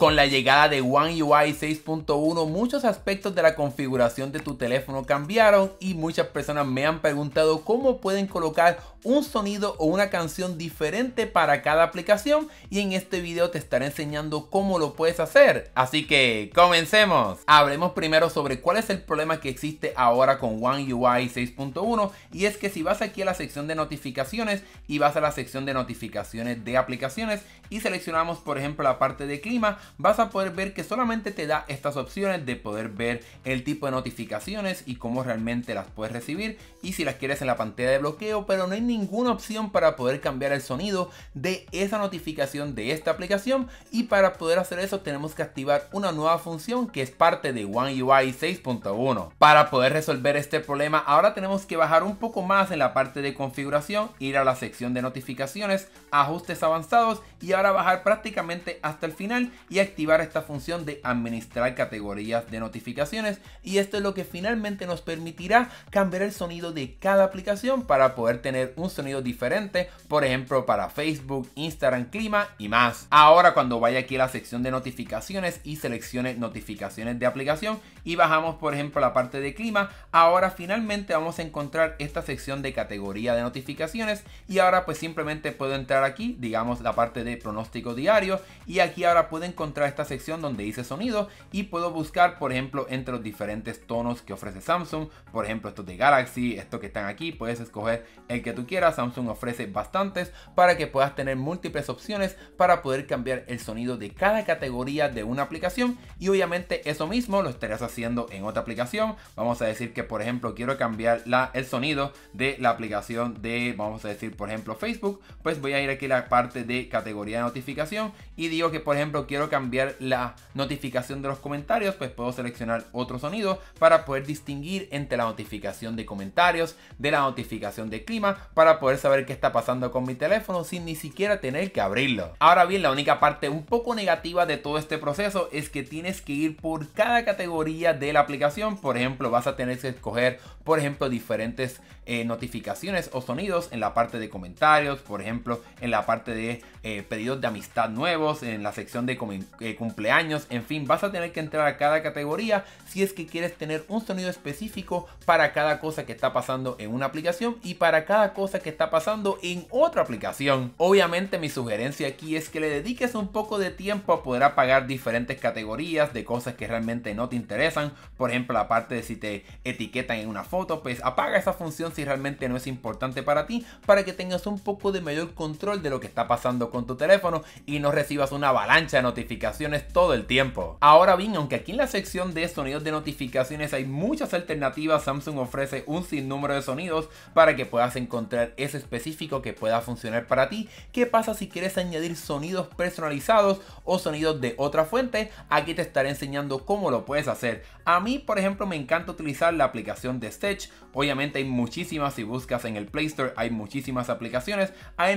Con la llegada de One UI 6.1 muchos aspectos de la configuración de tu teléfono cambiaron y muchas personas me han preguntado cómo pueden colocar un sonido o una canción diferente para cada aplicación y en este video te estaré enseñando cómo lo puedes hacer. Así que comencemos. Hablemos primero sobre cuál es el problema que existe ahora con One UI 6.1 y es que si vas aquí a la sección de notificaciones y vas a la sección de notificaciones de aplicaciones y seleccionamos por ejemplo la parte de clima, vas a poder ver que solamente te da estas opciones de poder ver el tipo de notificaciones y cómo realmente las puedes recibir y si las quieres en la pantalla de bloqueo, pero no hay ninguna opción para poder cambiar el sonido de esa notificación de esta aplicación y para poder hacer eso tenemos que activar una nueva función que es parte de One UI 6.1. Para poder resolver este problema ahora tenemos que bajar un poco más en la parte de configuración, ir a la sección de notificaciones, ajustes avanzados y ahora bajar prácticamente hasta el final y activar esta función de administrar categorías de notificaciones y esto es lo que finalmente nos permitirá cambiar el sonido de cada aplicación para poder tener un sonido diferente, por ejemplo para Facebook, Instagram, Clima y más. Ahora cuando vaya aquí a la sección de notificaciones y seleccione notificaciones de aplicación y bajamos por ejemplo la parte de clima, ahora finalmente vamos a encontrar esta sección de categoría de notificaciones y ahora pues simplemente puedo entrar aquí, digamos la parte de pronóstico diario y aquí ahora puedo encontrar esta sección donde dice sonido y puedo buscar, por ejemplo, entre los diferentes tonos que ofrece Samsung. Por ejemplo, estos de Galaxy, estos que están aquí, puedes escoger el que tú quieras. Samsung ofrece bastantes para que puedas tener múltiples opciones para poder cambiar el sonido de cada categoría de una aplicación. Y obviamente eso mismo lo estarás haciendo en otra aplicación. Vamos a decir que, por ejemplo, quiero cambiar la, el sonido de la aplicación de, vamos a decir, por ejemplo, Facebook. Pues voy a ir aquí a la parte de categoría de notificación y digo que, por ejemplo, quiero cambiar la notificación de los comentarios, pues puedo seleccionar otro sonido para poder distinguir entre la notificación de comentarios, de la notificación de clima, para poder saber qué está pasando con mi teléfono sin ni siquiera tener que abrirlo. Ahora bien, la única parte un poco negativa de todo este proceso es que tienes que ir por cada categoría de la aplicación. Por ejemplo, vas a tener que escoger, por ejemplo, diferentes eh, notificaciones o sonidos en la parte de comentarios, por ejemplo, en la parte de eh, pedidos de amistad nuevos, en la sección de comentarios eh, cumpleaños, en fin, vas a tener que entrar a cada categoría si es que quieres tener un sonido específico para cada cosa que está pasando en una aplicación y para cada cosa que está pasando en otra aplicación. Obviamente mi sugerencia aquí es que le dediques un poco de tiempo a poder apagar diferentes categorías de cosas que realmente no te interesan, por ejemplo la parte de si te etiquetan en una foto, pues apaga esa función si realmente no es importante para ti, para que tengas un poco de mayor control de lo que está pasando con tu teléfono y no recibas una avalancha de notificaciones notificaciones todo el tiempo. Ahora bien, aunque aquí en la sección de sonidos de notificaciones hay muchas alternativas, Samsung ofrece un sinnúmero de sonidos para que puedas encontrar ese específico que pueda funcionar para ti. ¿Qué pasa si quieres añadir sonidos personalizados o sonidos de otra fuente? Aquí te estaré enseñando cómo lo puedes hacer. A mí, por ejemplo, me encanta utilizar la aplicación de Stage. Obviamente hay muchísimas, si buscas en el Play Store hay muchísimas aplicaciones. A mí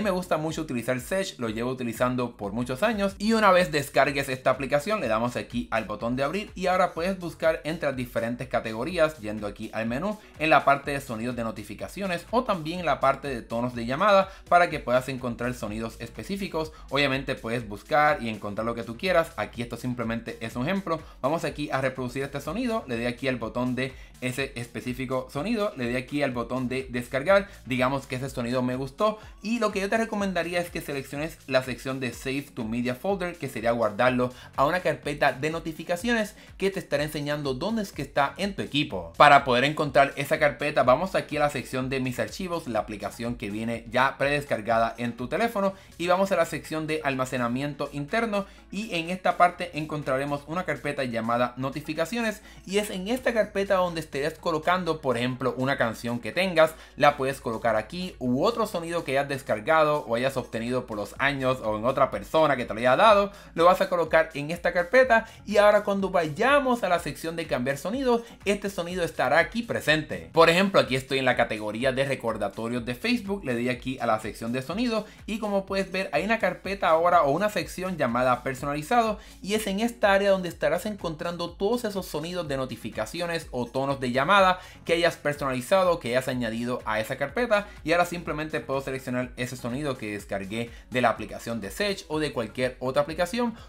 me, gusta mucho utilizar Stitch, lo llevo utilizando por muchos años y una una vez descargues esta aplicación, le damos aquí al botón de abrir y ahora puedes buscar entre las diferentes categorías yendo aquí al menú en la parte de sonidos de notificaciones o también en la parte de tonos de llamada para que puedas encontrar sonidos específicos. Obviamente puedes buscar y encontrar lo que tú quieras. Aquí esto simplemente es un ejemplo. Vamos aquí a reproducir este sonido, le doy aquí al botón de ese específico sonido, le doy aquí al botón de descargar, digamos que ese sonido me gustó y lo que yo te recomendaría es que selecciones la sección de Save to Media Folder que sería guardarlo a una carpeta de notificaciones que te estará enseñando dónde es que está en tu equipo. Para poder encontrar esa carpeta vamos aquí a la sección de mis archivos, la aplicación que viene ya predescargada en tu teléfono y vamos a la sección de almacenamiento interno y en esta parte encontraremos una carpeta llamada notificaciones y es en esta carpeta donde estarías colocando por ejemplo una canción que tengas, la puedes colocar aquí u otro sonido que hayas descargado o hayas obtenido por los años o en otra persona que te lo haya dado lo vas a colocar en esta carpeta y ahora cuando vayamos a la sección de cambiar sonidos, este sonido estará aquí presente. Por ejemplo, aquí estoy en la categoría de recordatorios de Facebook, le di aquí a la sección de sonido y como puedes ver hay una carpeta ahora o una sección llamada personalizado y es en esta área donde estarás encontrando todos esos sonidos de notificaciones o tonos de llamada que hayas personalizado, que hayas añadido a esa carpeta y ahora simplemente puedo seleccionar ese sonido que descargué de la aplicación de Sage o de cualquier otra aplicación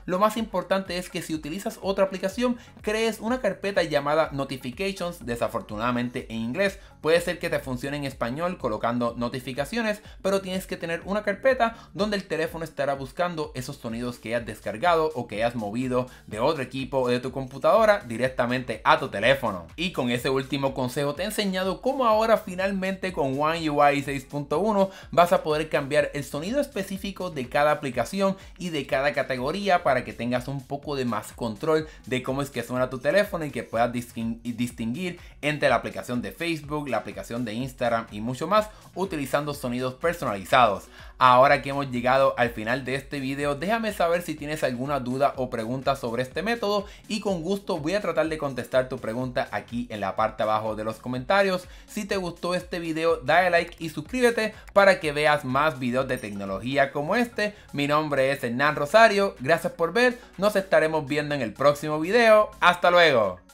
lo más importante es que si utilizas otra aplicación, crees una carpeta llamada notifications, desafortunadamente en inglés. Puede ser que te funcione en español colocando notificaciones, pero tienes que tener una carpeta donde el teléfono estará buscando esos sonidos que hayas descargado o que hayas movido de otro equipo o de tu computadora directamente a tu teléfono. Y con ese último consejo te he enseñado cómo ahora finalmente con One UI 6.1 vas a poder cambiar el sonido específico de cada aplicación y de cada categoría para que tengas un poco de más control de cómo es que suena tu teléfono y que puedas distinguir entre la aplicación de Facebook, la aplicación de Instagram y mucho más utilizando sonidos personalizados. Ahora que hemos llegado al final de este video, déjame saber si tienes alguna duda o pregunta sobre este método y con gusto voy a tratar de contestar tu pregunta aquí en la parte abajo de los comentarios. Si te gustó este video, dale like y suscríbete para que veas más videos de tecnología como este. Mi nombre es Hernán Rosario Gracias por ver. Nos estaremos viendo en el próximo video. ¡Hasta luego!